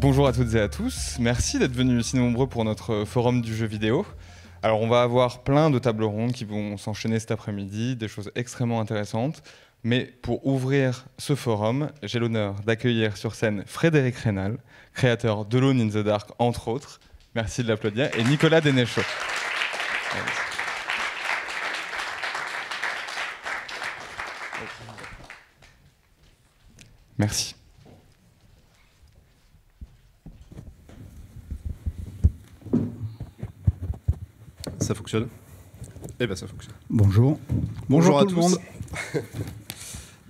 Bonjour à toutes et à tous, merci d'être venus si nombreux pour notre forum du jeu vidéo. Alors on va avoir plein de tables rondes qui vont s'enchaîner cet après-midi, des choses extrêmement intéressantes. Mais pour ouvrir ce forum, j'ai l'honneur d'accueillir sur scène Frédéric Rénal, créateur de Lone in the Dark, entre autres. Merci de l'applaudir. Et Nicolas Dénéchaud. Merci. ça fonctionne Eh bien, ça fonctionne. Bonjour. Bonjour, à, tout tous. le monde.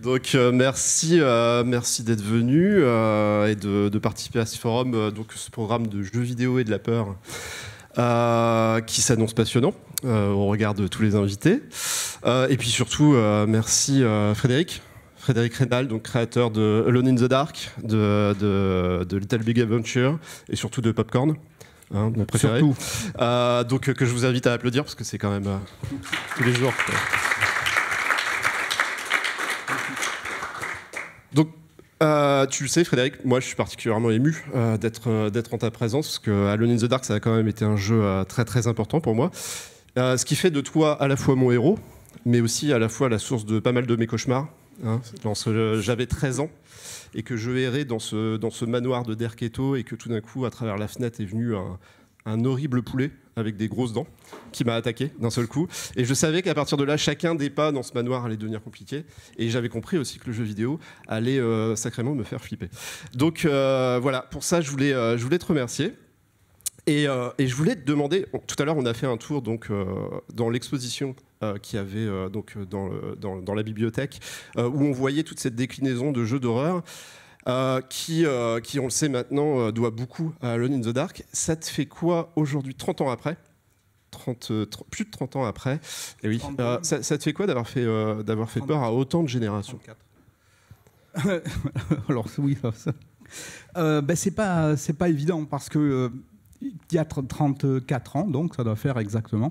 donc euh, merci, euh, merci d'être venu euh, et de, participer à ce forum, donc ce programme de jeux vidéo et de la peur qui s'annonce passionnant. on regarde tous les invités et puis surtout merci Frédéric Frédéric Rénal, donc créateur de Alone in the Dark, de, de, Little Big Adventure et surtout de Popcorn. Hein, euh, donc euh, que je vous invite à applaudir parce que c'est quand même euh, tous les jours. Donc tu le sais, Frédéric, moi je suis particulièrement ému d'être en ta présence, parce que Alone in the Dark, ça a quand même été un jeu très très important pour moi. ce qui fait de toi à la fois mon héros, mais aussi à la fois la source de pas mal de mes cauchemars. Hein. J'avais 13 ans et que je errais dans ce, dans ce manoir de Derketo et que tout d'un coup, à travers la fenêtre, est venu un, horrible poulet avec des grosses dents qui m'a attaqué d'un seul coup. Et je savais qu'à partir de là, chacun des pas dans ce manoir allait devenir compliqué. Et j'avais compris aussi que le jeu vidéo allait euh, sacrément me faire flipper. Donc euh, voilà, pour ça, je voulais, euh, je voulais te remercier. Euh, et, je voulais te demander, tout à l'heure on a fait un tour donc, euh, dans l'exposition qui euh, qu'il y avait donc, dans, dans, la bibliothèque, où on voyait toute cette déclinaison de jeux d'horreur. Qui, qui, on le sait maintenant, doit beaucoup à Alone in the Dark. Ça te fait quoi aujourd'hui, 30 ans après 30, Plus de 30 ans après. Et eh oui, ça, te fait quoi d'avoir fait, d'avoir fait peur à autant de générations Alors oui, ça, ben c'est pas c'est pas évident parce que il y a 34 ans, donc ça doit faire exactement,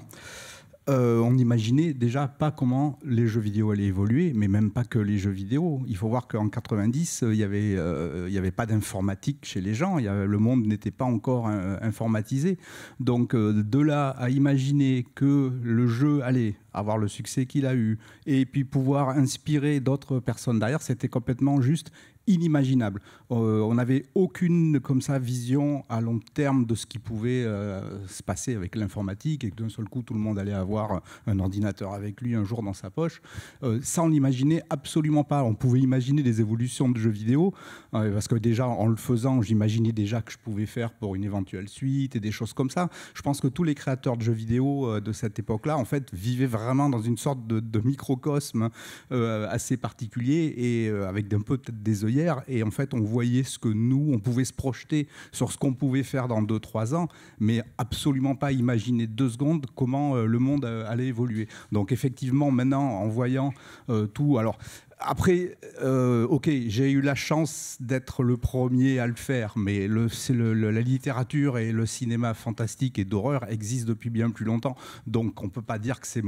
euh, on n'imaginait déjà pas comment les jeux vidéo allaient évoluer, mais même pas que les jeux vidéo. Il faut voir qu'en 90, euh, il n'y avait, euh, avait pas d'informatique chez les gens, le monde n'était pas encore informatisé. Donc de là à imaginer que le jeu allait avoir le succès qu'il a eu et puis pouvoir inspirer d'autres personnes derrière, c'était complètement juste inimaginable. Euh, on n'avait aucune comme ça vision à long terme de ce qui pouvait euh, se passer avec l'informatique et que d'un seul coup tout le monde allait avoir un ordinateur avec lui un jour dans sa poche. sans euh, ça on absolument pas. On pouvait imaginer des évolutions de jeux vidéo parce que déjà en le faisant j'imaginais déjà que je pouvais faire pour une éventuelle suite et des choses comme ça. Je pense que tous les créateurs de jeux vidéo de cette époque-là en fait vivaient vraiment dans une sorte de, microcosme assez particulier et avec un peu peut-être des œillères et en fait on voit ce que nous, on pouvait se projeter sur ce qu'on pouvait faire dans deux, trois ans, mais absolument pas imaginer deux secondes comment euh, le monde euh, allait évoluer. Donc effectivement, maintenant, en voyant euh, tout, alors après, ok, j'ai eu la chance d'être le premier à le faire, mais le, la littérature et le cinéma fantastique et d'horreur existe depuis bien plus longtemps. Donc on peut pas dire que c'est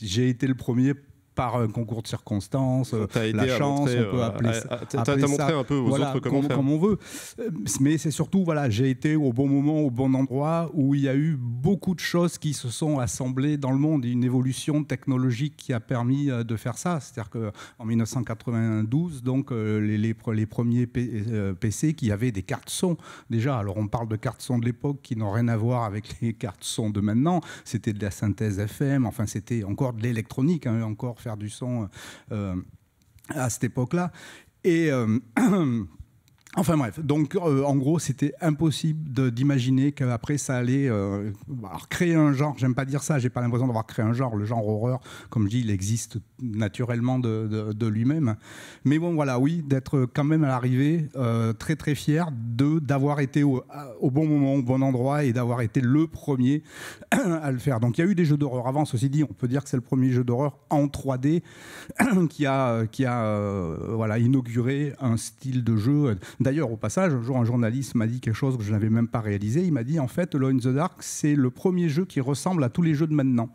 j'ai été le premier par un concours de circonstances, euh, la chance, on peut euh, appeler ça. T'as montré un peu aux autres comment comme, faire. comme on veut. Euh, mais c'est surtout, voilà, j'ai été au bon moment, au bon endroit, où il y a eu beaucoup de choses qui se sont assemblées dans le monde. Une évolution technologique qui a permis de faire ça. C'est-à-dire qu'en 1992, donc, les, premiers PC qui avaient des cartes son déjà. Alors on parle de cartes son de l'époque qui n'ont rien à voir avec les cartes son de maintenant. C'était de la synthèse FM, enfin c'était encore de l'électronique, hein, encore encore faire du son euh, euh, à cette époque-là. Et. Euh, Enfin bref, donc euh, en gros, c'était impossible d'imaginer qu'après ça allait euh, créer un genre. J'aime pas dire ça, j'ai pas l'impression d'avoir créé un genre. Le genre horreur, comme je dis, il existe naturellement de, lui-même. Mais bon, voilà, oui, d'être quand même à l'arrivée euh, très très fier d'avoir été au, bon moment, au bon endroit et d'avoir été le premier à le faire. Donc il y a eu des jeux d'horreur avant. Ceci dit, on peut dire que c'est le premier jeu d'horreur en 3D qui a qui a voilà inauguré un style de jeu D'ailleurs, au passage, un jour, un journaliste m'a dit quelque chose que je n'avais même pas réalisé. Il m'a dit, en fait, Law in the Dark, c'est le premier jeu qui ressemble à tous les jeux de maintenant.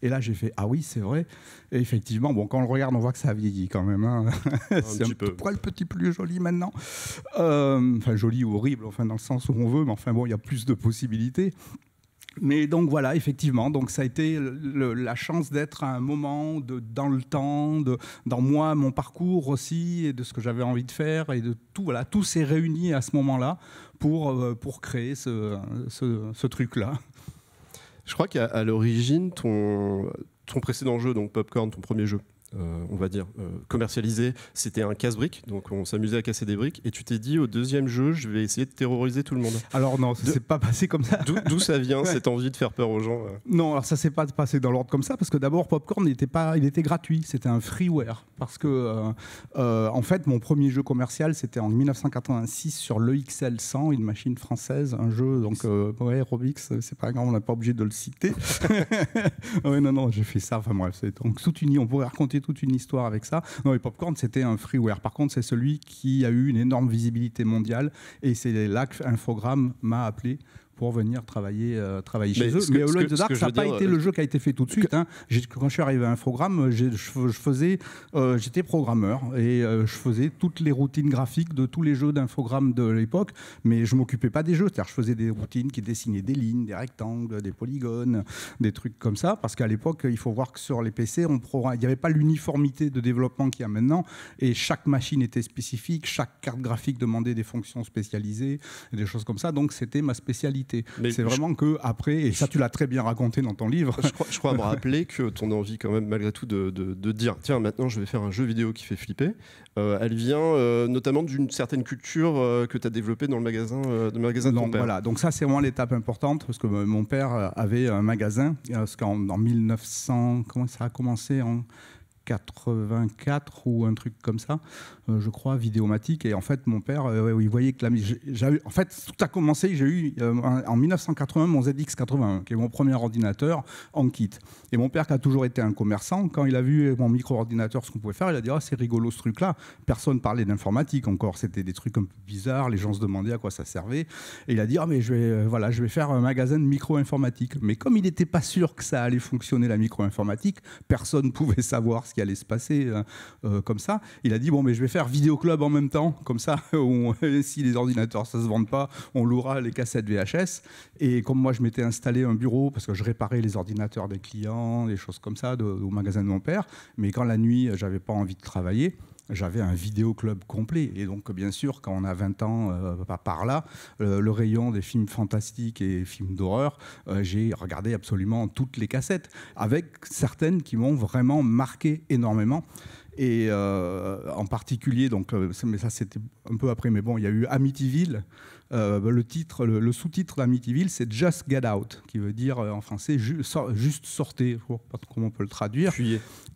Et là, j'ai fait Ah oui, c'est vrai. Et effectivement, bon, quand on le regarde, on voit que ça a vieilli quand même. Hein. c'est un, petit peu. le petit plus joli maintenant. Euh, enfin, joli ou horrible, enfin, dans le sens où on veut, mais enfin, bon, il y a plus de possibilités. Mais donc voilà, effectivement, donc ça a été la chance d'être à un moment de, dans le temps, de, dans moi, mon parcours aussi, et de ce que j'avais envie de faire, et de tout, voilà, tout s'est réuni à ce moment-là pour, euh, pour créer ce, truc-là. Je crois qu'à l'origine, ton, ton précédent jeu, donc Popcorn, ton premier jeu, euh, on va dire, euh, commercialisé, c'était un casse-brique. Donc on s'amusait à casser des briques. Et tu t'es dit, au deuxième jeu, je vais essayer de terroriser tout le monde. Alors non, ça s'est pas passé comme ça. D'où ça vient cette envie de faire peur aux gens euh Non, alors ça s'est pas passé dans l'ordre comme ça, parce que d'abord, Popcorn n'était pas, il était gratuit, c'était un freeware. Parce que, en fait, mon premier jeu commercial, c'était en 1986 sur l'EXL 100, une machine française, un jeu, donc, ouais, Robix, c'est pas grave, on n'a pas obligé de le citer. Oui, non, non, j'ai fait ça, enfin bref, donc Soutuni, on pourrait raconter toute une histoire avec ça. Non, les Popcorn, c'était un freeware. Par contre, c'est celui qui a eu une énorme visibilité mondiale. Et c'est là que m'a appelé pour venir travailler, euh, travailler chez eux. Mais Alone in Dark, ça n'a pas été euh, le jeu qui a été fait tout de suite. Hein. Quand je suis arrivé à Infogrames, je, faisais, euh, j'étais programmeur et je faisais toutes les routines graphiques de tous les jeux d'Infogrames de l'époque, mais je m'occupais pas des jeux. cest je faisais des routines qui dessinaient des lignes, des rectangles, des polygones, des trucs comme ça, parce qu'à l'époque, il faut voir que sur les PC, on il n'y avait pas l'uniformité de développement qu'il y a maintenant, et chaque machine était spécifique, chaque carte graphique demandait des fonctions spécialisées, des choses comme ça. Donc, c'était ma spécialité. C'est vraiment que après, et ça tu l'as très bien raconté dans ton livre. Je crois, me rappeler que ton envie quand même malgré tout de, dire tiens maintenant je vais faire un jeu vidéo qui fait flipper, euh, elle vient euh, notamment d'une certaine culture euh, que tu as développée dans le magasin, de magasin de ton père. Voilà, donc ça c'est vraiment l'étape importante parce que mon père avait un magasin, parce 1900, comment ça a commencé en, 84 ou un truc comme ça, euh, je crois, vidéomatique. Et en fait, mon père, euh, il voyait que En fait, tout a commencé. J'ai eu euh, en 1981 mon ZX81, qui est mon premier ordinateur en kit. Et mon père, qui a toujours été un commerçant, quand il a vu mon micro-ordinateur, ce qu'on pouvait faire, il a dit oh, c'est rigolo ce truc-là. Personne parlait d'informatique encore. C'était des trucs un peu bizarres. Les gens se demandaient à quoi ça servait. Et il a dit oh, mais je vais, voilà, je vais faire un magasin de micro-informatique. Mais comme il n'était pas sûr que ça allait fonctionner, la micro-informatique, personne ne pouvait savoir ce qui allait se passer euh, euh, comme ça. Il a dit bon, mais je vais faire vidéo club en même temps, comme ça, si les ordinateurs ça se vend pas, on louera les cassettes VHS. Et comme moi, je m'étais installé un bureau parce que je réparais les ordinateurs des clients, des choses comme ça, au magasin de mon père. Mais quand la nuit, j'avais pas envie de travailler, j'avais un vidéoclub complet. Et donc, bien sûr, quand on a 20 ans, euh, par là, euh, le rayon des films fantastiques et films d'horreur, euh, j'ai regardé absolument toutes les cassettes, avec certaines qui m'ont vraiment marqué énormément et en particulier donc mais ça c'était un peu après mais bon il y a eu Amityville euh, le titre, le, sous-titre d'Amityville, c'est Just Get Out, qui veut dire euh, en français juste sortez, je ne sais pas comment on peut le traduire.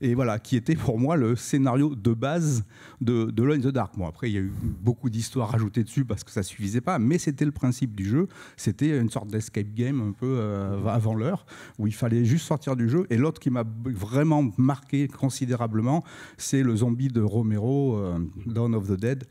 Et voilà, qui était pour moi le scénario de base de, de Lone in the Dark. Bon, après, il y a eu beaucoup d'histoires rajoutées dessus parce que ça suffisait pas, mais c'était le principe du jeu. C'était une sorte d'escape game un peu euh, avant l'heure, où il fallait juste sortir du jeu. Et l'autre qui m'a vraiment marqué considérablement, c'est le zombie de Romero, Dawn of the Dead.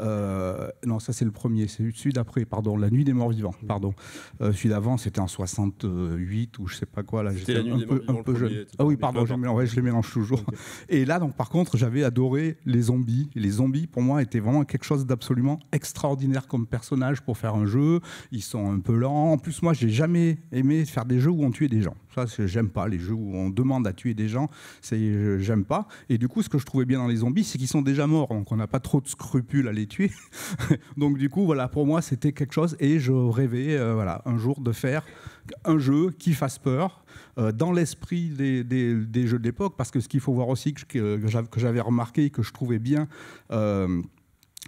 Euh, non, ça c'est le premier, c'est celui d'après, pardon, La Nuit des Morts Vivants, pardon. Euh, celui d'avant c'était en 68 ou je sais pas quoi, là j'étais un, peu, un peu jeune. ah oui, pardon, hein. je, les mélange toujours. Et là, donc par contre, j'avais adoré les zombies. Les zombies pour moi étaient vraiment quelque chose d'absolument extraordinaire comme personnage pour faire un jeu. Ils sont un peu lents. En plus, moi j'ai jamais aimé faire des jeux où on tuait des gens j'aime pas les jeux où on demande à tuer des gens, c'est j'aime pas. Et du coup, ce que je trouvais bien dans les zombies, c'est qu'ils sont déjà morts, donc on n'a pas trop de scrupules à les tuer. donc du coup, voilà, pour moi, c'était quelque chose. Et je rêvais, euh, voilà, un jour de faire un jeu qui fasse peur euh, dans l'esprit des, jeux de l'époque, parce que ce qu'il faut voir aussi que, que j'avais remarqué, que je trouvais bien. Euh,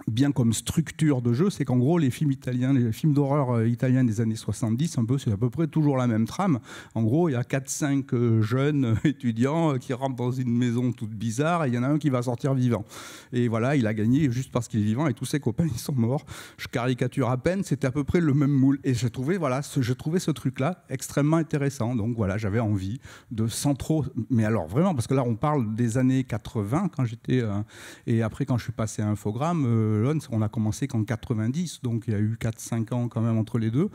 bien comme structure de jeu, c'est qu'en gros, les films italiens, les films d'horreur euh, italiens des années 70, c'est à peu près toujours la même trame. En gros, il y a 4-5 euh, jeunes euh, étudiants qui rentrent dans une maison toute bizarre et il y en a un qui va sortir vivant. Et voilà, il a gagné juste parce qu'il est vivant et tous ses copains, ils sont morts. Je caricature à peine, c'était à peu près le même moule. Et j'ai trouvé, voilà, ce, je trouvais ce truc-là extrêmement intéressant. Donc voilà, j'avais envie de sans trop, mais alors vraiment, parce que là, on parle des années 80 quand j'étais, et après quand je suis passé à Infogramme, on a commencé qu'en 90, donc il y a eu 4-5 ans quand même entre les deux,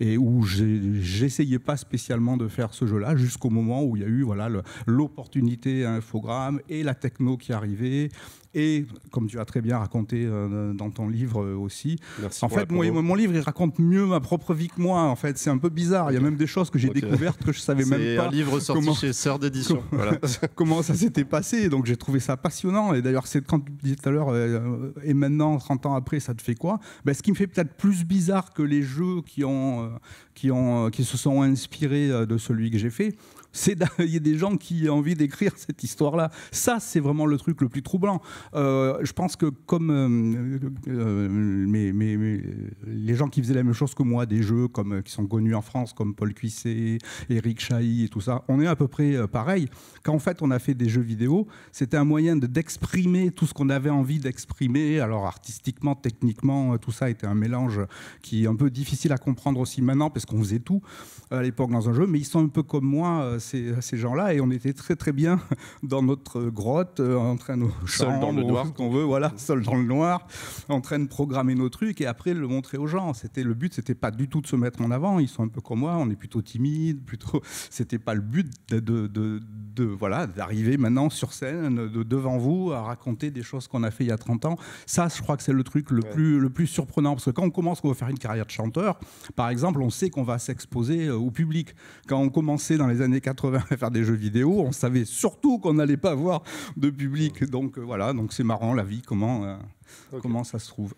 et où j'essayais pas spécialement de faire ce jeu-là jusqu'au moment où il y a eu voilà l'opportunité à Infogrames et la techno qui arrivait et, comme tu as très bien raconté euh, dans ton livre euh, aussi, en fait, mon, mon, livre, il raconte mieux ma propre vie que moi. En fait, c'est un peu bizarre. Il y a même des choses que j'ai découvertes que je savais même pas. un livre sorti comment, chez Sœur d'édition. Comment, ça s'était passé. Donc, j'ai trouvé ça passionnant. Et d'ailleurs, c'est quand tu disais tout à l'heure, euh, et maintenant, 30 ans après, ça te fait quoi ben, Ce qui me fait peut-être plus bizarre que les jeux qui, ont, qui, ont, qui se sont inspirés de celui que j'ai fait, c'est il y a des gens qui ont envie d'écrire cette histoire-là. Ça, c'est vraiment le truc le plus troublant. Euh, je pense que comme euh, euh, les gens qui faisaient la même chose que moi, des jeux comme, qui sont connus en France, comme Paul Cuisset, Eric Chahi et tout ça, on est à peu près pareil. Quand en fait on a fait des jeux vidéo, c'était un moyen d'exprimer tout ce qu'on avait envie d'exprimer. Alors artistiquement, techniquement, tout ça était un mélange qui est un peu difficile à comprendre aussi maintenant parce qu'on faisait tout à l'époque dans un jeu. Mais ils sont un peu comme moi ces, à ces gens-là et on était très très bien dans notre grotte, euh, en train de seul dans le noir, qu'on veut, voilà, seul dans le noir, en train de programmer nos trucs et après le montrer aux gens. C'était le but, c'était pas du tout de se mettre en avant. Ils sont un peu comme moi, on est plutôt timide, plutôt. C'était pas le but de, de, de, voilà d'arriver maintenant sur scène devant vous à raconter des choses qu'on a fait il y a 30 ans. Ça, je crois que c'est le truc le plus le plus surprenant parce que quand on commence qu'on va faire une carrière de chanteur, par exemple, on sait qu'on va s'exposer euh, au public. Quand on commençait dans les années 80 faire des jeux vidéo, on savait surtout qu'on n'allait pas avoir de public. Donc euh, voilà, donc c'est marrant la vie, comment, euh, comment ça se trouve.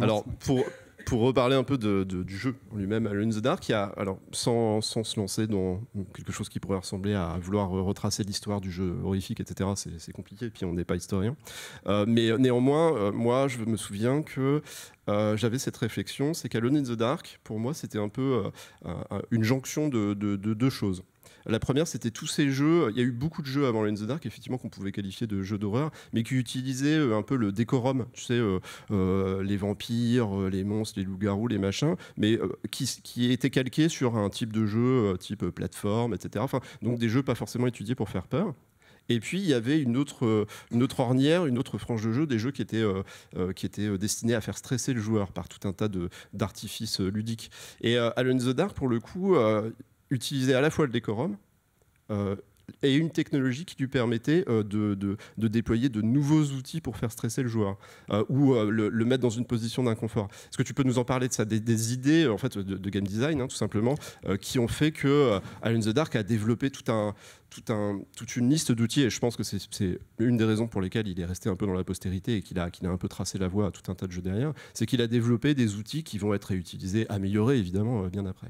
Alors pour, pour reparler un peu du jeu lui-même, Alone in the Dark, a, alors, sans, se lancer dans quelque chose qui pourrait ressembler à vouloir retracer l'histoire du jeu horrifique, etc., c'est compliqué, et puis on n'est pas historien. Euh, mais néanmoins, moi, je me souviens que j'avais cette réflexion, c'est qu'Alone in the Dark, pour moi, c'était un peu une jonction de deux choses. La première, c'était tous ces jeux. Il y a eu beaucoup de jeux avant Alone the Dark, effectivement, qu'on pouvait qualifier de jeux d'horreur, mais qui utilisaient euh, un peu le décorum, tu sais, euh, euh, les vampires, les monstres, les loups-garous, les machins, mais qui, étaient calqués sur un type de jeu type plateforme, etc. donc des jeux pas forcément étudiés pour faire peur. Et puis il y avait une autre, ornière, une autre frange de jeu, des jeux qui étaient, destinés à faire stresser le joueur par tout un tas d'artifices ludiques. Et euh, Alone the Dark, pour le coup, Utiliser à la fois le décorum euh, et une technologie qui lui permettait euh, de, déployer de nouveaux outils pour faire stresser le joueur euh, ou le, mettre dans une position d'inconfort. Est-ce que tu peux nous en parler de ça, des, idées en fait de, game design hein, tout simplement qui ont fait que allen the Dark a développé tout un, tout un, toute une liste d'outils et je pense que c'est une des raisons pour lesquelles il est resté un peu dans la postérité et qu'il a, a un peu tracé la voie à tout un tas de jeux derrière, c'est qu'il a développé des outils qui vont être réutilisés, améliorés évidemment bien après.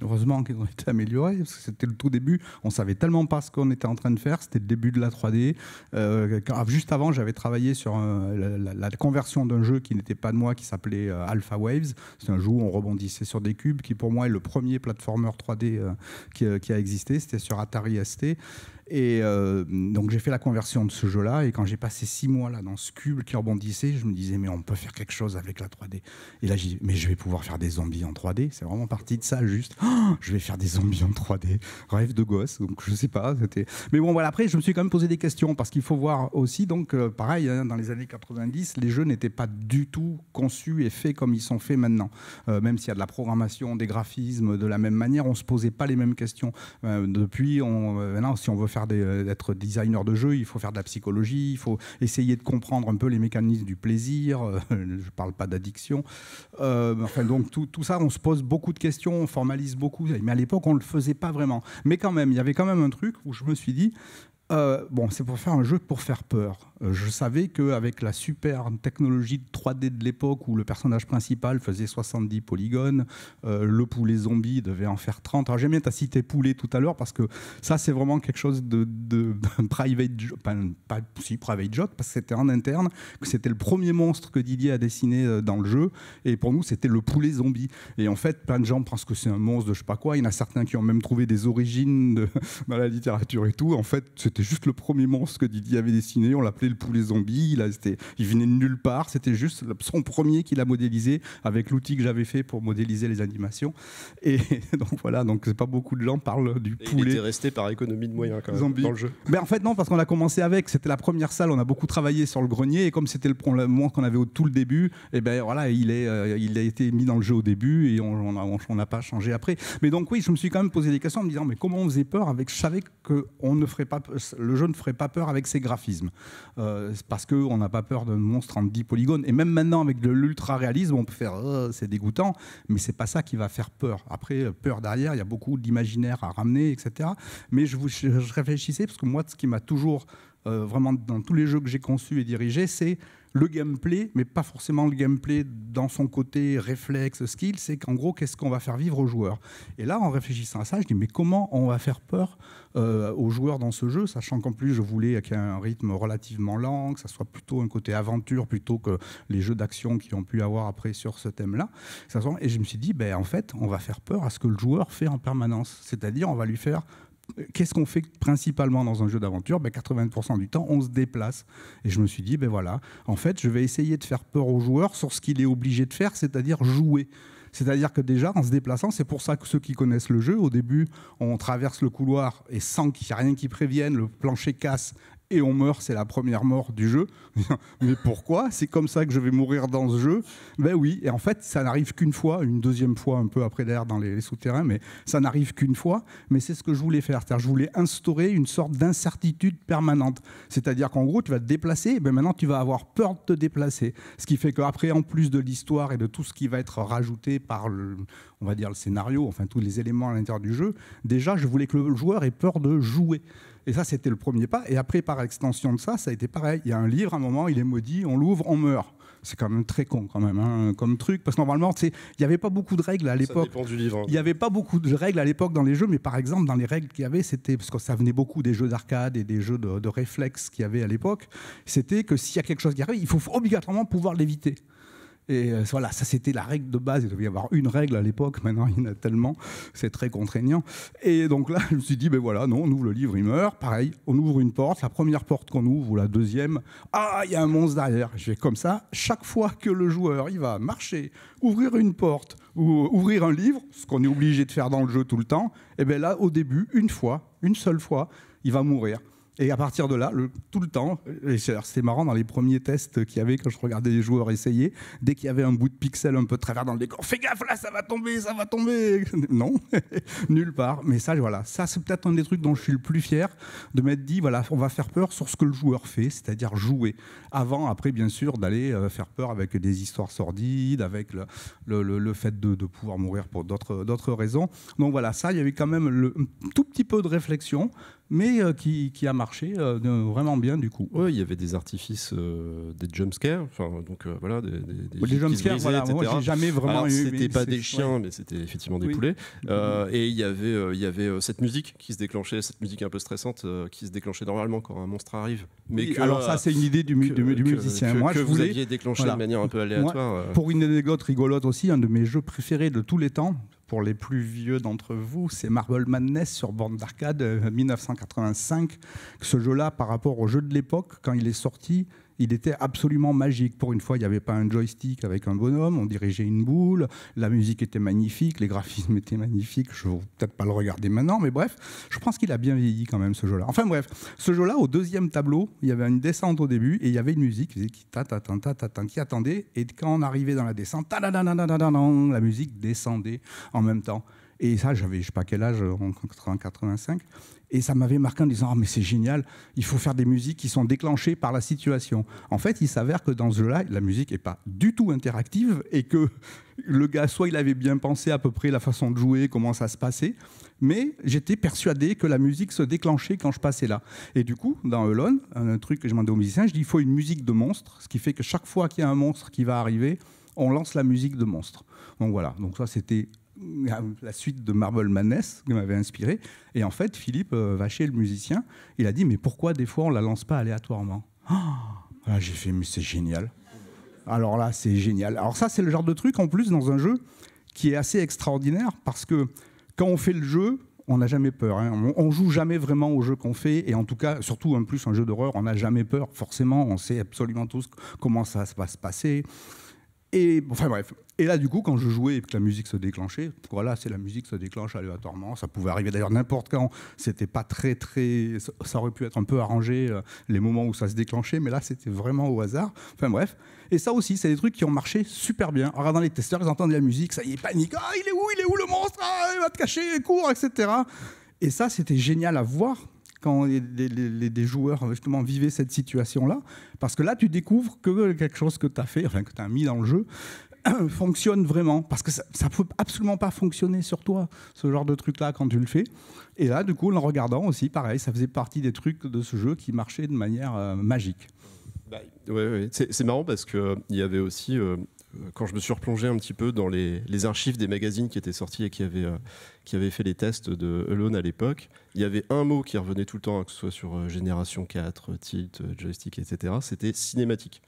Heureusement qu'ils ont été améliorés, parce que c'était le tout début. On savait tellement pas ce qu'on était en train de faire. C'était le début de la 3D. Euh, ah, juste avant, j'avais travaillé sur euh, la, conversion d'un jeu qui n'était pas de moi, qui s'appelait euh, Alpha Waves. C'est un jeu où on rebondissait sur des cubes, qui pour moi est le premier platformer 3D qui a existé. C'était sur Atari ST. Et euh, donc j'ai fait la conversion de ce jeu-là, et quand j'ai passé six mois là dans ce cube qui rebondissait, je me disais mais on peut faire quelque chose avec la 3D. Et là j'ai mais je vais pouvoir faire des zombies en 3D, c'est vraiment parti de ça juste. je vais faire des zombies en 3D, rêve de gosse, donc je sais pas. C'était... Mais bon voilà, après je me suis quand même posé des questions, parce qu'il faut voir aussi, donc euh, pareil, hein, dans les années 90, les jeux n'étaient pas du tout conçus et faits comme ils sont faits maintenant. Euh, même s'il y a de la programmation, des graphismes, de la même manière, on se posait pas les mêmes questions. depuis, on, maintenant si on veut faire d'être euh, designer de jeu, il faut faire de la psychologie, il faut essayer de comprendre un peu les mécanismes du plaisir. Euh, je parle pas d'addiction. Euh, enfin, donc tout, tout, ça, on se pose beaucoup de questions, on formalise beaucoup. Mais à l'époque, on le faisait pas vraiment. Mais quand même, il y avait quand même un truc où je me suis dit, euh, bon, c'est pour faire un jeu pour faire peur. Euh, je savais qu'avec la super technologie de 3D de l'époque où le personnage principal faisait 70 polygones, euh, le poulet zombie devait en faire 30. j'aime bien ta cité poulet tout à l'heure parce que ça c'est vraiment quelque chose de, private, pas, si, private joke parce que c'était en interne, que c'était le premier monstre que Didier a dessiné dans le jeu et pour nous c'était le poulet zombie. Et en fait plein de gens pensent que c'est un monstre de je sais pas quoi. Il y en a certains qui ont même trouvé des origines dans la littérature et tout. En fait c'était c'était juste le premier monstre que Didier avait dessiné. On l'appelait le poulet zombie. Il, a, il venait de nulle part. C'était juste son premier qu'il a modélisé avec l'outil que j'avais fait pour modéliser les animations. Et donc voilà, donc c'est pas beaucoup de gens parlent du poulet. Il était resté par économie de moyens quand dans le jeu. Mais en fait non, parce qu'on a commencé avec. C'était la première salle. On a beaucoup travaillé sur le grenier et comme c'était le moment qu'on avait au tout le début, et eh ben voilà, il est, euh, il a été mis dans le jeu au début et on n'a on n'a pas changé après. Mais donc oui, je me suis quand même posé des questions en me disant mais comment on faisait peur avec je savais qu'on ne ferait pas le jeu ne ferait pas peur avec ses graphismes. Euh, parce qu'on n'a pas peur d'un monstre en 10 polygones. Et même maintenant, avec de l'ultra-réalisme, on peut faire oh, c'est dégoûtant, mais c'est pas ça qui va faire peur. Après, peur derrière, il y a beaucoup d'imaginaire à ramener, etc. Mais je, vous, réfléchissais, parce que moi, ce qui m'a toujours, euh, vraiment, dans tous les jeux que j'ai conçus et dirigés, c'est le gameplay, mais pas forcément le gameplay dans son côté réflexe, skill, c'est qu'en gros, qu'est-ce qu'on va faire vivre aux joueurs Et là, en réfléchissant à ça, je dis, mais comment on va faire peur euh, aux joueurs dans ce jeu, sachant qu'en plus, je voulais qu'il y ait un rythme relativement lent, que ça soit plutôt un côté aventure plutôt que les jeux d'action qui ont pu avoir après sur ce thème-là. Et je me suis dit, ben, en fait, on va faire peur à ce que le joueur fait en permanence. C'est-à-dire, on va lui faire qu'est-ce qu'on fait principalement dans un jeu d'aventure ben 80% du temps, on se déplace. Et je me suis dit, ben voilà, en fait, je vais essayer de faire peur au joueur sur ce qu'il est obligé de faire, c'est-à-dire jouer. C'est-à-dire que déjà, en se déplaçant, c'est pour ça que ceux qui connaissent le jeu, au début, on traverse le couloir et sans qu'il n'y ait rien qui prévienne, le plancher casse et on meurt, c'est la première mort du jeu. Mais pourquoi C'est comme ça que je vais mourir dans ce jeu Ben oui, et en fait, ça n'arrive qu'une fois, une deuxième fois un peu après d'ailleurs, dans les, souterrains, mais ça n'arrive qu'une fois. Mais c'est ce que je voulais faire, cest je voulais instaurer une sorte d'incertitude permanente. C'est-à-dire qu'en gros, tu vas te déplacer, mais ben maintenant tu vas avoir peur de te déplacer. Ce qui fait qu'après, en plus de l'histoire et de tout ce qui va être rajouté par, on va dire, le scénario, enfin tous les éléments à l'intérieur du jeu, déjà, je voulais que le joueur ait peur de jouer. Et ça, c'était le premier pas. Et après, par extension de ça, ça a été pareil. Il y a un livre, à un moment, il est maudit, on l'ouvre, on meurt. C'est quand même très con, quand même, hein, comme truc. Parce que normalement, il n'y avait pas beaucoup de règles à l'époque. Ça dépend du livre. Hein. Il n'y avait pas beaucoup de règles à l'époque dans les jeux, mais par exemple, dans les règles qu'il y avait, c'était, parce que ça venait beaucoup des jeux d'arcade et des jeux de, réflexes qu'il y avait à l'époque, c'était que s'il y a quelque chose qui arrive, il faut obligatoirement pouvoir l'éviter. Et euh, voilà, ça c'était la règle de base. Il devait y avoir une règle à l'époque, maintenant il y en a tellement, c'est très contraignant. Et donc là, je me suis dit, ben voilà, non, on ouvre le livre, il meurt. Pareil, on ouvre une porte, la première porte qu'on ouvre ou la deuxième, ah, il y a un monstre derrière. Je fais comme ça, chaque fois que le joueur, il va marcher, ouvrir une porte ou euh, ouvrir un livre, ce qu'on est obligé de faire dans le jeu tout le temps, et eh bien là, au début, une fois, une seule fois, il va mourir. Et à partir de là, le, tout le temps, c'est marrant dans les premiers tests qu'il y avait quand je regardais les joueurs essayer, dès qu'il y avait un bout de pixel un peu très travers dans le décor, fais gaffe là, ça va tomber, ça va tomber. Non, nulle part. Mais ça, voilà, ça c'est peut-être un des trucs dont je suis le plus fier, de m'être dit, voilà, on va faire peur sur ce que le joueur fait, c'est-à-dire jouer. Avant, après, bien sûr, d'aller euh, faire peur avec des histoires sordides, avec le, le, le fait de, de, pouvoir mourir pour d'autres raisons. Donc voilà, ça, il y avait quand même le, un tout petit peu de réflexion mais euh, qui, a marché euh, vraiment bien du coup. Oui, il y avait des artifices, euh, des jumpscares, enfin donc voilà, des, des, des jumpscares, voilà, moi j'ai jamais vraiment eu. C'était pas des chiens, mais c'était effectivement des poulets. Mm-hmm. et il y avait, il y avait cette musique qui se déclenchait, cette musique un peu stressante qui se déclenchait normalement quand un monstre arrive. Mais alors ça, c'est une idée du, du, que, musicien. moi, je vous aviez déclenché de manière un peu aléatoire. pour une anecdote rigolote aussi, un de mes jeux préférés de tous les temps, pour les plus vieux d'entre vous, c'est Marble Madness sur borne d'arcade 1985. Euh, Ce jeu-là, par rapport au jeu de l'époque, quand il est sorti, il était absolument magique. Pour une fois, il n'y avait pas un joystick avec un bonhomme, on dirigeait une boule, la musique était magnifique, les graphismes étaient magnifiques, je ne vais peut-être pas le regarder maintenant, mais bref, je pense qu'il a bien vieilli quand même ce jeu-là. Enfin bref, ce jeu-là, au deuxième tableau, il y avait une descente au début et il y avait une musique qui, ta, ta, ta, qui attendait, et quand on arrivait dans la descente, la musique descendait en même temps. Et ça, j'avais, je sais pas quel âge, en 85. Et ça m'avait marqué en disant, oh, mais c'est génial, il faut faire des musiques qui sont déclenchées par la situation. En fait, il s'avère que dans ce jeu-là, la musique n'est pas du tout interactive et que le gars, soit il avait bien pensé à peu près la façon de jouer, comment ça se passait, mais j'étais persuadé que la musique se déclenchait quand je passais là. Et du coup, dans Hulon, un truc que je demandais aux musiciens, je dis, il faut une musique de monstre, ce qui fait que chaque fois qu'il y a un monstre qui va arriver, on lance la musique de monstre. Donc voilà, donc ça c'était la suite de Marble Madness qui m'avait inspiré. Et en fait, Philippe euh, va le musicien. Il a dit Mais pourquoi des fois on ne la lance pas aléatoirement ah, J'ai fait Mais c'est génial. Alors là, c'est génial. Alors ça, c'est le genre de truc en plus dans un jeu qui est assez extraordinaire parce que quand on fait le jeu, on n'a jamais peur. Hein. On, ne joue jamais vraiment au jeu qu'on fait et en tout cas, surtout en plus un jeu d'horreur, on n'a jamais peur. Forcément, on sait absolument tous comment ça va se passer. Et, enfin bref. Et là, du coup, quand je jouais et que la musique se déclenchait, voilà, c'est la musique se déclenche aléatoirement. Ça pouvait arriver d'ailleurs n'importe quand. C'était pas très, très. Ça aurait pu être un peu arrangé euh, les moments où ça se déclenchait, mais là, c'était vraiment au hasard. Enfin bref. Et ça aussi, c'est des trucs qui ont marché super bien. En regardant les testeurs, ils entendent la musique, ça y est, panique. Ah, il est où Il est où le monstre ah, il va te cacher, cours, etc. Et ça, c'était génial à voir quand les, joueurs justement vivaient cette situation-là, parce que là, tu découvres que quelque chose que tu as fait, enfin que tu as mis dans le jeu, fonctionne vraiment parce que ça ne peut absolument pas fonctionner sur toi ce genre de truc là quand tu le fais et là du coup en regardant aussi pareil ça faisait partie des trucs de ce jeu qui marchaient de manière euh, magique bah, ouais, c'est marrant parce que euh, il y avait aussi euh, quand je me suis replongé un petit peu dans les, archives des magazines qui étaient sortis et qui avaient, euh, qui fait les tests de Alone à l'époque, il y avait un mot qui revenait tout le temps, hein, que ce soit sur euh, Génération 4, euh, Tilt, Joystick, etc. C'était cinématique.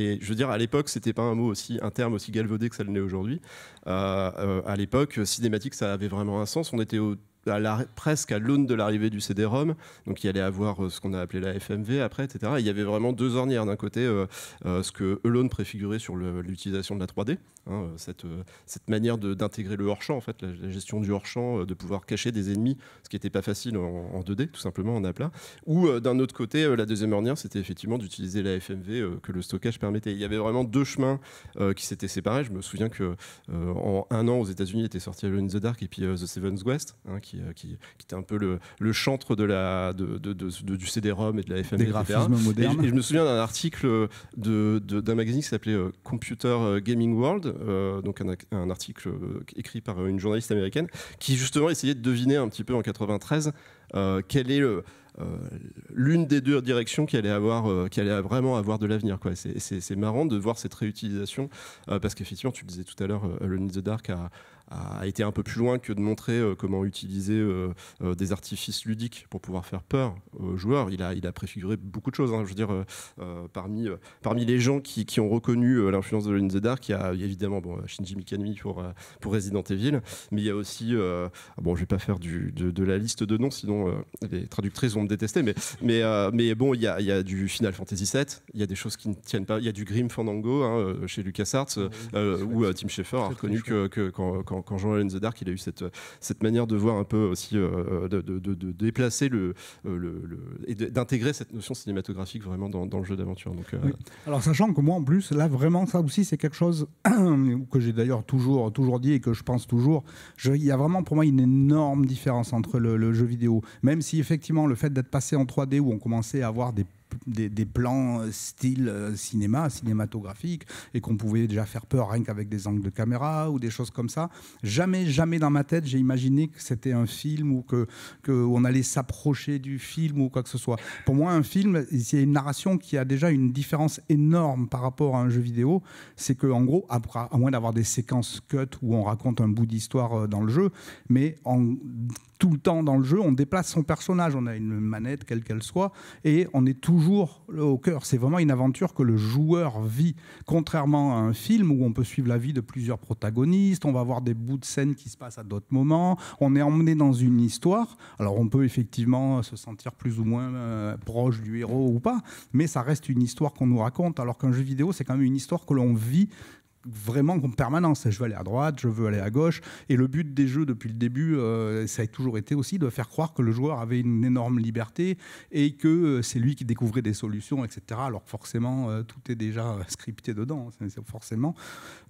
Et, je veux dire, à l'époque, c'était pas un mot aussi, un terme aussi galvaudé que ça l'est aujourd'hui. à l'époque, cinématique, ça avait vraiment un sens. On était au presque à l'aune de l'arrivée du CD-ROM. Donc il allait avoir euh, ce qu'on a appelé la FMV après, etc. il y avait vraiment deux ornières. D'un côté, euh, euh, ce que Elon préfigurait sur l'utilisation de la 3D, Hein, cette, euh, cette, manière d'intégrer le hors-champ, en fait, la, gestion du hors-champ, euh, de pouvoir cacher des ennemis, ce qui n'était pas facile en, 2D, tout simplement en aplat. Ou euh, d'un autre côté, la deuxième ornière, c'était effectivement d'utiliser la FMV que le stockage permettait. Il y avait vraiment deux chemins qui s'étaient séparés. Je me souviens que en un an aux États-Unis était sorti Alone in the Dark et puis The Seven's West, hein, qui, qui, était un peu le, le chantre de la, de, de, du CD-ROM et de la FMV. Et, et, je me souviens d'un article d'un magazine qui s'appelait Computer Gaming World euh, donc un, article euh, écrit par euh, une journaliste américaine, qui justement essayait de deviner un petit peu en 93 quelle est l'une des deux directions qui allait, avoir, qui allait vraiment avoir de l'avenir. C'est marrant de voir cette réutilisation, parce qu'effectivement, tu le disais tout à l'heure, le in the Dark a, a, été un peu plus loin que de montrer euh, comment utiliser euh, euh, des artifices ludiques pour pouvoir faire peur aux joueurs. Il a, il a préfiguré beaucoup de choses. Hein. Je veux dire, parmi, parmi les gens qui, qui ont reconnu l'influence de the Dark, il y a évidemment bon, Shinji Mikami pour, pour Resident Evil, mais il y a aussi, bon, je vais pas faire du, de, la liste de noms, sinon les traductrices vont me détester, mais, mais, mais bon, il y, a, il y a du Final Fantasy VII, il y a des choses qui ne tiennent pas, il y a du Grim Fandango hein, chez LucasArts, Arts où Tim Schafer a reconnu que, quand quand, Jean alain The Dark, il a eu cette, cette manière de voir un peu aussi, euh, de, de, déplacer le, euh, le, et d'intégrer cette notion cinématographique vraiment dans, dans le jeu d'aventure. Donc, euh, Alors sachant que moi en plus, là vraiment, ça aussi c'est quelque chose que j'ai d'ailleurs toujours, toujours dit et que je pense toujours. Je, il y a vraiment pour moi une énorme différence entre le, le jeu vidéo, même si effectivement le fait d'être passé en 3D où on commençait à avoir des des, plans euh, style euh, cinéma, cinématographique, et qu'on pouvait déjà faire peur rien qu'avec des angles de caméra ou des choses comme ça. Jamais, jamais dans ma tête, j'ai imaginé que c'était un film ou que, que allait s'approcher du film ou quoi que ce soit. Pour moi, un film, c'est une narration qui a déjà une différence énorme par rapport à un jeu vidéo. C'est que, en gros, à, moins d'avoir des séquences cut où on raconte un bout d'histoire euh, dans le jeu, mais en tout le temps dans le jeu, on déplace son personnage, on a une manette quelle qu'elle soit, et on est toujours au cœur. C'est vraiment une aventure que le joueur vit, contrairement à un film où on peut suivre la vie de plusieurs protagonistes, on va voir des bouts de scène qui se passent à d'autres moments, on est emmené dans une histoire. Alors on peut effectivement se sentir plus ou moins euh, proche du héros ou pas, mais ça reste une histoire qu'on nous raconte, alors qu'un jeu vidéo, c'est quand même une histoire que l'on vit vraiment en permanence. Je veux aller à droite, je veux aller à gauche. Et le but des jeux depuis le début, euh, ça a toujours été aussi de faire croire que le joueur avait une énorme liberté et que euh, c'est lui qui découvrait des solutions, etc. Alors que forcément, euh, tout est déjà scripté dedans. Hein, forcément,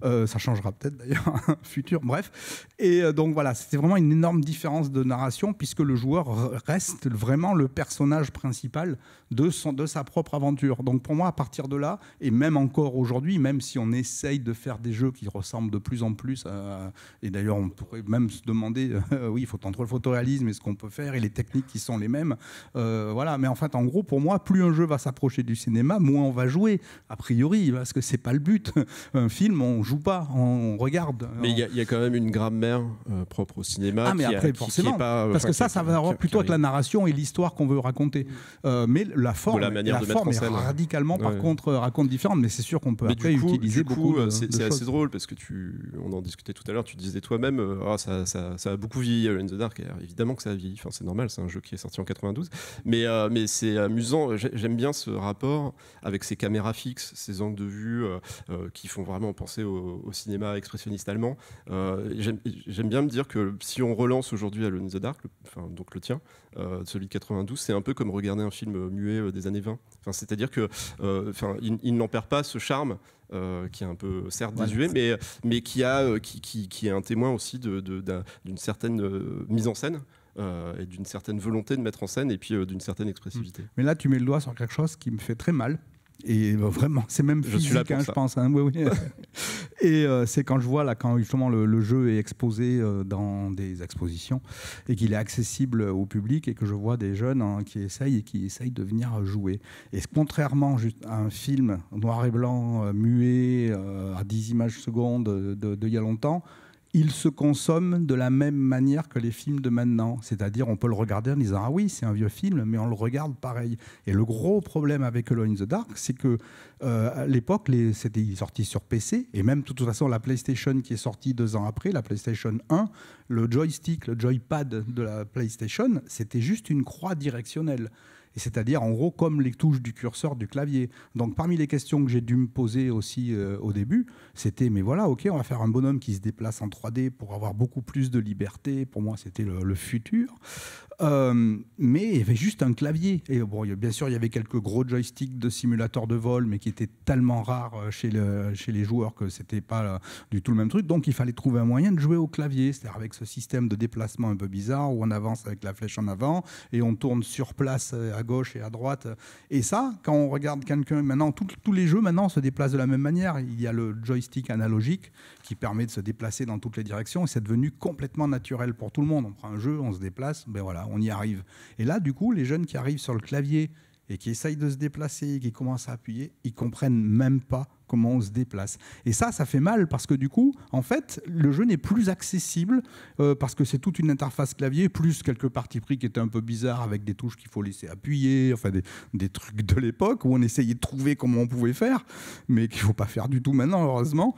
ça changera peut-être d'ailleurs futur. Bref. Et donc voilà, c'était vraiment une énorme différence de narration puisque le joueur reste vraiment le personnage principal de, son, de sa propre aventure. Donc pour moi, à partir de là, et même encore aujourd'hui, même si on essaye de faire des jeux qui ressemblent de plus en plus. et d'ailleurs, on pourrait même se demander, euh, oui, il faut entre le photoréalisme et ce qu'on peut faire et les techniques qui sont les mêmes. Euh, voilà. Mais en fait, en gros, pour moi, plus un jeu va s'approcher du cinéma, moins on va jouer, a priori, parce que c'est pas le but. Un film, on joue pas, on regarde. Mais il y, a quand même une grammaire euh, propre au cinéma. Ah, mais qui après, forcément. pas, parce que ça, ça va avoir plutôt avec la narration et l'histoire qu'on veut raconter. mais la forme, la, manière forme radicalement, par contre, raconte différente. Mais c'est sûr qu'on peut après utiliser beaucoup c'est assez drôle parce que tu, on en discutait tout à l'heure, tu disais toi-même, euh, ah, ça, a beaucoup vieilli Alone in the Dark. évidemment que ça a vieilli, enfin, c'est normal, c'est un jeu qui est sorti en 92. Mais, euh, mais c'est amusant, j'aime bien ce rapport avec ces caméras fixes, ces angles de vue euh, qui font vraiment penser au, cinéma expressionniste allemand. j'aime bien me dire que si on relance aujourd'hui Alone in the Dark, enfin, donc le tien, euh, celui de 92, c'est un peu comme regarder un film muet euh, des années 20. C'est-à-dire qu'il euh, il, n'en perd pas ce charme. qui est un peu certes désuet, mais, qui, a, qui, est un témoin aussi d'une certaine mise en scène et d'une certaine volonté de mettre en scène et puis d'une certaine expressivité. Mais là, tu mets le doigt sur quelque chose qui me fait très mal. Et bah, vraiment, c'est même physique, je, suis là hein, je pense. Hein, et euh, c'est quand je vois, là, quand justement le, jeu est exposé euh, dans des expositions et qu'il est accessible au public et que je vois des jeunes hein, qui essayent et qui essayent de venir jouer. Et contrairement à un film noir et blanc, euh, muet, à 10 images secondes de, il y a longtemps, il se consomme de la même manière que les films de maintenant. C'est-à-dire, on peut le regarder en disant Ah oui, c'est un vieux film, mais on le regarde pareil. Et le gros problème avec Alone in the Dark, c'est que euh, à l'époque, c'était sorti sur PC, et même de toute façon, la PlayStation qui est sortie deux ans après, la PlayStation 1, le joystick, le joypad de la PlayStation, c'était juste une croix directionnelle c'est-à-dire en gros comme les touches du curseur du clavier. Donc parmi les questions que j'ai dû me poser aussi euh, au début, c'était mais voilà, ok, on va faire un bonhomme qui se déplace en 3D pour avoir beaucoup plus de liberté. Pour moi, c'était le futur. Euh, mais il y avait juste un clavier. Et bien sûr, il y avait quelques gros joysticks de simulateurs de vol, mais qui étaient tellement rares euh, chez, chez les joueurs que c'était pas euh, du tout le même truc. Donc, il fallait trouver un moyen de jouer au clavier, c'est-à-dire avec ce système de déplacement un peu bizarre où on avance avec la flèche en avant et on tourne sur place à gauche et à droite. Et ça, quand on regarde quelqu'un, maintenant, tous les jeux maintenant se déplacent de la même manière. Il y a le joystick analogique qui permet de se déplacer dans toutes les directions. Et c'est devenu complètement naturel pour tout le monde. On prend un jeu, on se déplace, ben voilà, on y arrive. Et là, du coup, les jeunes qui arrivent sur le clavier et qui essayent de se déplacer et qui commencent à appuyer, ils comprennent même pas comment on se déplace. Et ça, ça fait mal parce que du coup, en fait, le jeu n'est plus accessible euh, parce que c'est toute une interface clavier, plus quelques parties pris qui étaient un peu bizarres avec des touches qu'il faut laisser appuyer, enfin des, des trucs de l'époque où on essayait de trouver comment on pouvait faire, mais qu'il ne faut pas faire du tout maintenant, heureusement.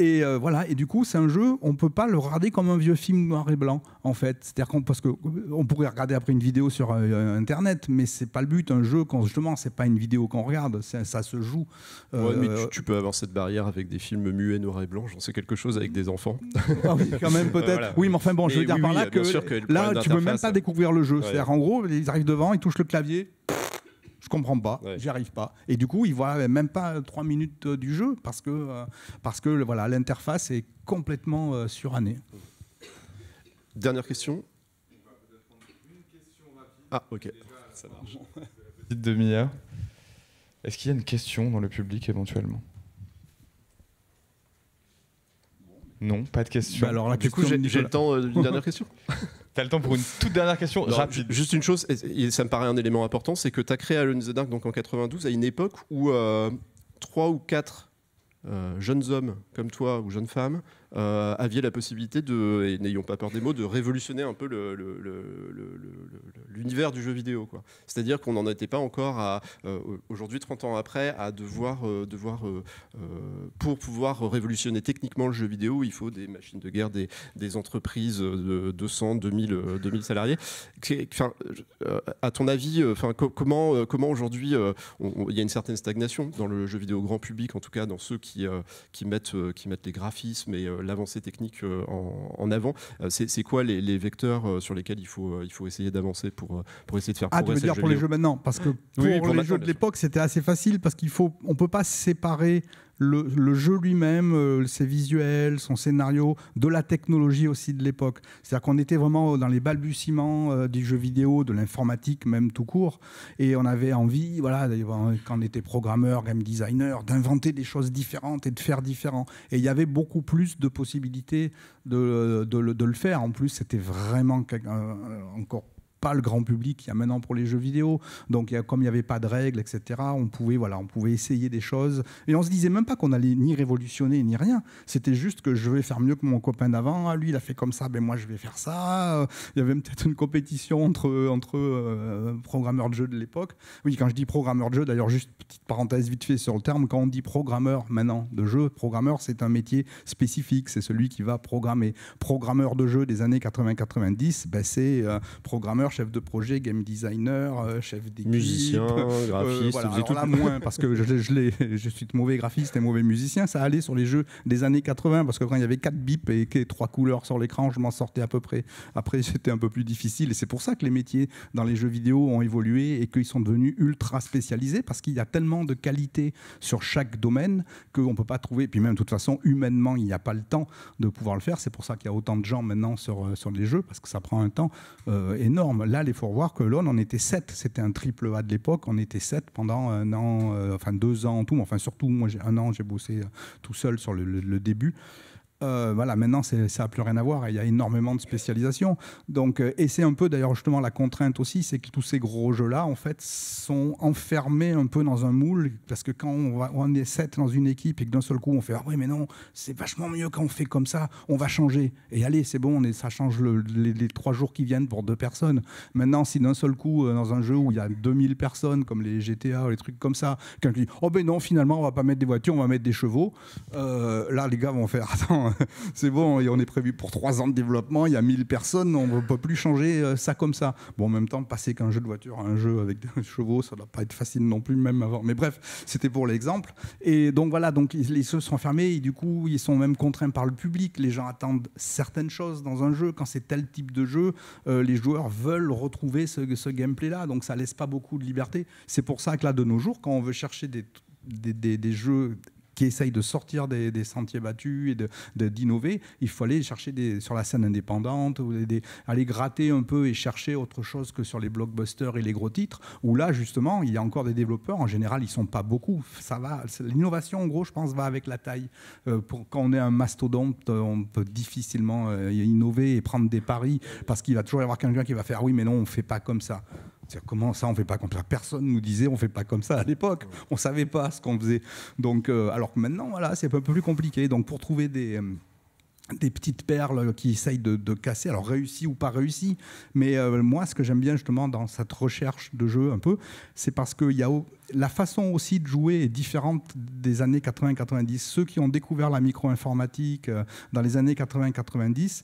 Et euh, voilà, et du coup, c'est un jeu, on ne peut pas le regarder comme un vieux film noir et blanc, en fait. C'est-à-dire qu'on parce que on pourrait regarder après une vidéo sur euh, euh, Internet, mais c'est pas le but. Un jeu, quand justement, c'est pas une vidéo qu'on regarde, ça se joue. Oui, mais tu, peux avoir cette barrière avec des films muets noir et blanc. J'en sais quelque chose avec des enfants. Ah quand même peut-être. Oui, mais enfin bon, je veux dire par là que, là, tu peux même pas hein. découvrir le jeu. C'est-à-dire, en gros, ils arrivent devant, ils touchent le clavier. Je comprends pas, j'y arrive pas. Et du coup, il voient même pas trois minutes euh, du jeu parce que, euh, parce que voilà, l'interface est complètement euh, surannée. Dernière question. Ah, ok. Ça marche. Petite demi-heure. Est-ce qu'il y a une question dans le public éventuellement Non, pas de question. Bah, alors, là, du coup, j'ai le temps euh, d'une dernière question. T'as le temps pour une toute dernière question rapide. Juste une chose, et ça me paraît un élément important, c'est que tu as créé Alone Dark donc en 92 à une époque où euh, trois ou quatre euh, jeunes hommes comme toi ou jeunes femmes euh, aviez la possibilité de, et n'ayons pas peur des mots, de révolutionner un peu l'univers du jeu vidéo. C'est-à-dire qu'on n'en était pas encore à, euh, aujourd'hui, 30 ans après, à devoir, euh, devoir pour pouvoir révolutionner techniquement le jeu vidéo, il faut des machines de guerre, des, entreprises de 200, 2000, 2000 salariés. à ton avis, comment, comment aujourd'hui, il y a une certaine stagnation dans le jeu vidéo grand public, en tout cas dans ceux qui, qui, mettent, qui mettent les graphismes et euh, l'avancée technique euh, en, avant. Euh, c'est quoi les, vecteurs sur lesquels il faut, il faut essayer d'avancer pour, pour essayer de faire Ah, tu veux dire pour les jeux maintenant Parce que pour, les jeux de l'époque, c'était assez facile parce qu'on ne on peut pas séparer le, jeu lui-même, euh, ses visuels, son scénario, de la technologie aussi de l'époque. C'est-à-dire qu'on était vraiment dans les balbutiements euh, du jeu vidéo, de l'informatique même tout court, et on avait envie, voilà, euh, quand on était programmeur, game designer, d'inventer des choses différentes et de faire différent. Et il y avait beaucoup plus de possibilités de le faire. En plus, c'était vraiment encore pas le grand public qu'il y a maintenant pour les jeux vidéo. Donc, comme il n'y avait pas de règles, etc., on pouvait, voilà, on pouvait essayer des choses. Et on se disait même pas qu'on allait ni révolutionner ni rien. C'était juste que je vais faire mieux que mon copain d'avant. Ah, lui, il a fait comme ça, ben moi, je vais faire ça. Euh, il y avait peut-être une compétition entre, entre euh, programmeurs de jeux de l'époque. Oui, quand je dis programmeur de jeux, d'ailleurs, juste petite parenthèse vite fait sur le terme, quand on dit programmeur maintenant de jeu, programmeur, c'est un métier spécifique. C'est celui qui va programmer. Programmeur de jeu des années 80-90, ben c'est euh, programmeur chef de projet, game designer, euh, chef d'équipe, musicien, euh, graphiste. moins parce que je, je, je suis mauvais graphiste et mauvais musicien. Ça allait sur les jeux des années 80 parce que quand il y avait quatre bips et trois couleurs sur l'écran, je m'en sortais à peu près. Après, c'était un peu plus difficile et c'est pour ça que les métiers dans les jeux vidéo ont évolué et qu'ils sont devenus ultra spécialisés parce qu'il y a tellement de qualité sur chaque domaine qu'on ne peut pas trouver. puis même, de toute façon, humainement, il n'y a pas le temps de pouvoir le faire. C'est pour ça qu'il y a autant de gens maintenant sur, euh, les jeux parce que ça prend un temps énorme il faut revoir que l'on en était sept. C'était un triple A de l'époque. On était sept pendant un an, euh, enfin deux ans en tout. Enfin, surtout, moi, un an, j'ai bossé euh, tout seul sur le début. Euh, voilà, maintenant, ça n'a plus rien à voir. Il y a énormément de spécialisation. Donc, euh, et c'est un peu d'ailleurs justement la contrainte aussi, c'est que tous ces gros jeux-là, en fait, sont enfermés un peu dans un moule. Parce que quand on, on est sept dans une équipe et que d'un seul coup, on fait Ah oui, mais non, c'est vachement mieux quand on fait comme ça, on va changer. Et allez, c'est bon, ça change les, trois jours qui viennent pour deux personnes. Maintenant, si d'un seul coup, euh, dans un jeu où il y a 2000 personnes, comme les GTA ou les trucs comme ça, quelqu'un dit Oh ben non, finalement, on va pas mettre des voitures, on va mettre des chevaux, là, les gars vont faire Attends, C'est bon, on est prévu pour trois ans de développement, il y a 1000 personnes, on ne peut plus changer euh, ça comme ça. Bon, en même temps, passer qu'un jeu de voiture à un jeu avec des chevaux, ça ne doit pas être facile non plus, même avant. Mais bref, c'était pour l'exemple. Et donc voilà, donc ils, se sont fermés, et du coup, ils sont même contraints par le public. Les gens attendent certaines choses dans un jeu. Quand c'est tel type de jeu, euh, les joueurs veulent retrouver ce, gameplay-là, donc ça laisse pas beaucoup de liberté. C'est pour ça que là, de nos jours, quand on veut chercher des, jeux qui essayent de sortir des, sentiers battus et d'innover, il faut aller chercher des, sur la scène indépendante, aller gratter un peu et chercher autre chose que sur les blockbusters et les gros titres, où là, justement, il y a encore des développeurs. En général, ils ne sont pas beaucoup. Ça va. L'innovation, en gros, je pense, va avec la taille. Euh, pour, quand on est un mastodonte, on peut difficilement euh, innover et prendre des paris, parce qu'il va toujours y avoir quelqu'un qui va faire oui, mais non, on ne fait pas comme ça comment ça, on ne fait pas comme ça Personne nous disait on ne fait pas comme ça à l'époque. On ne savait pas ce qu'on faisait. Donc, euh, alors que maintenant, voilà, c'est un peu plus compliqué. Donc pour trouver des, euh, petites perles qui essayent de, casser, alors réussi ou pas réussi. Mais euh, moi, ce que j'aime bien justement dans cette recherche de jeu un peu, c'est parce que y a, la façon aussi de jouer est différente des années 80-90. Ceux qui ont découvert la micro-informatique dans les années 80-90,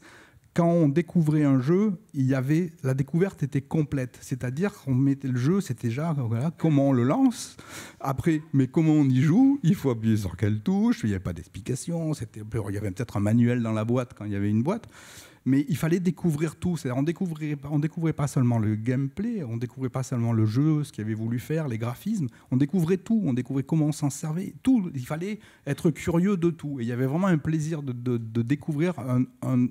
quand on découvrait un jeu, il y avait la découverte était complète, c'est-à-dire qu'on mettait le jeu, c'était déjà voilà, comment on le lance. Après, mais comment on y joue Il faut appuyer sur quelle touche Il n'y avait pas d'explication. C'était, il y avait peut-être un manuel dans la boîte quand il y avait une boîte, mais il fallait découvrir tout. cest on découvrait, on découvrait pas seulement le gameplay, on découvrait pas seulement le jeu, ce qu'il avait voulu faire, les graphismes. On découvrait tout. On découvrait comment on s'en servait. Tout. Il fallait être curieux de tout. Et il y avait vraiment un plaisir de, de, découvrir un, un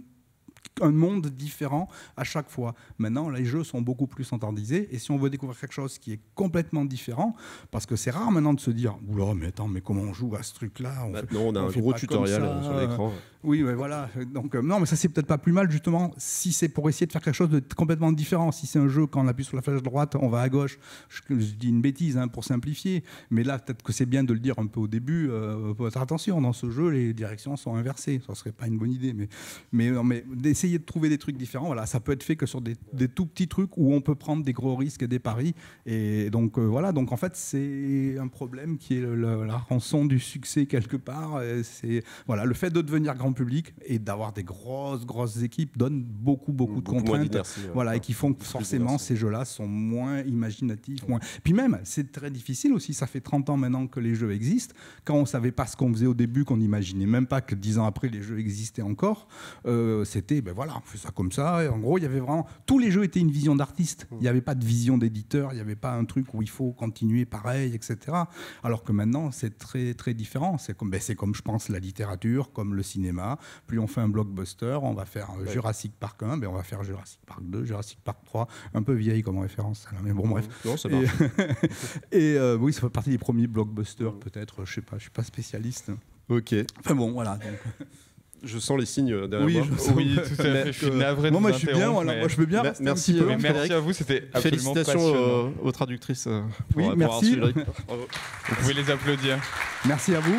un monde différent à chaque fois. Maintenant, les jeux sont beaucoup plus standardisés et si on veut découvrir quelque chose qui est complètement différent, parce que c'est rare maintenant de se dire, oula, mais attends, mais comment on joue à ce truc-là Maintenant, bah, on, a un gros tutoriel euh, sur l'écran. Oui, mais voilà. Donc, euh, non, mais ça, c'est peut-être pas plus mal, justement, si c'est pour essayer de faire quelque chose de complètement différent. Si c'est un jeu, quand on appuie sur la flèche droite, on va à gauche. Je, dis une bêtise hein, pour simplifier, mais là, peut-être que c'est bien de le dire un peu au début. votre euh, attention, dans ce jeu, les directions sont inversées. Ça serait pas une bonne idée, mais, mais, d'essayer de trouver des trucs différents, voilà, ça peut être fait que sur des, tout petits trucs où on peut prendre des gros risques et des paris. Et donc, euh, voilà. Donc, en fait, c'est un problème qui est la rançon du succès quelque part. C'est voilà, le fait de devenir grand public et d'avoir des grosses, grosses équipes donne beaucoup, beaucoup, de contraintes. voilà, et qui font que forcément ces jeux-là sont moins imaginatifs. Moins... Puis même, c'est très difficile aussi. Ça fait 30 ans maintenant que les jeux existent. Quand on savait pas ce qu'on faisait au début, qu'on imaginait même pas que 10 ans après les jeux existaient encore, euh, c'était, ben voilà, on fait ça comme ça. Et en gros, il y avait vraiment. Tous les jeux étaient une vision d'artiste. Il n'y avait pas de vision d'éditeur, il n'y avait pas un truc où il faut continuer pareil, etc. Alors que maintenant, c'est très, très différent. C'est comme, ben, comme, je pense, la littérature, comme le cinéma plus on fait un blockbuster, on va faire euh, Jurassic Park 1, mais ben, on va faire Jurassic Park 2, Jurassic Park 3, un peu vieille comme référence, mais bon, bref. et, euh, oui, ça fait partie des premiers blockbusters, peut-être, je sais pas, je suis pas spécialiste. Ok. Enfin bon, voilà. Je sens les signes euh, derrière oui, moi. Je tout à fait. Je suis navré moi, je suis bien, je peux bien. merci, merci à vous, c'était absolument Félicitations aux, traductrices. oui, merci. Vous pouvez les applaudir. Merci à vous.